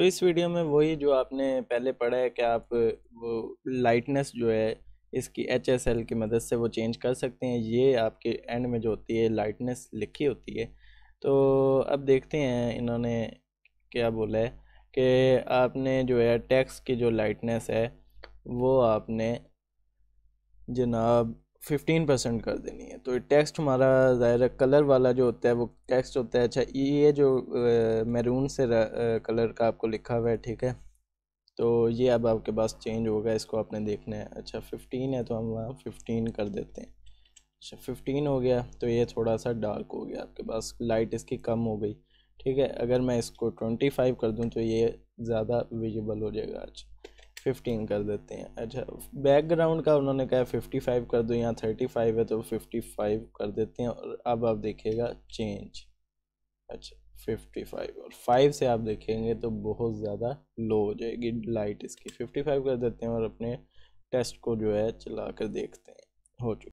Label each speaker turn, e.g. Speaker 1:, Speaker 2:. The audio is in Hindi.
Speaker 1: तो इस वीडियो में वही जो आपने पहले पढ़ा है कि आप वो लाइटनेस जो है इसकी एच एस एल की मदद से वो चेंज कर सकते हैं ये आपके एंड में जो होती है लाइटनेस लिखी होती है तो अब देखते हैं इन्होंने क्या बोला है कि आपने जो है टैक्स की जो लाइटनेस है वो आपने जनाब फिफ्टीन परसेंट कर देनी है तो टेक्स्ट हमारा ज़ाहिर कलर वाला जो होता है वो टेक्स्ट होता है अच्छा ये जो मैरून से र, आ, कलर का आपको लिखा हुआ है ठीक है तो ये अब आपके पास चेंज होगा इसको आपने देखना है अच्छा फिफ्टीन है तो हम वहाँ फिफ्टीन कर देते हैं अच्छा फिफ्टीन हो गया तो ये थोड़ा सा डार्क हो गया आपके पास लाइट इसकी कम हो गई ठीक है अगर मैं इसको ट्वेंटी फाइव कर दूँ तो ये ज़्यादा विजिबल हो जाएगा अच्छा फिफ्टीन कर देते हैं अच्छा बैकग्राउंड का उन्होंने कहा फिफ्टी फाइव कर दो यहाँ थर्टी फाइव है तो फिफ्टी फाइव कर देते हैं और अब आप देखिएगा चेंज अच्छा फिफ्टी फाइव और फाइव से आप देखेंगे तो बहुत ज़्यादा लो हो जाएगी लाइट इसकी फिफ्टी फाइव कर देते हैं और अपने टेस्ट को जो है चला कर देखते हैं हो चुका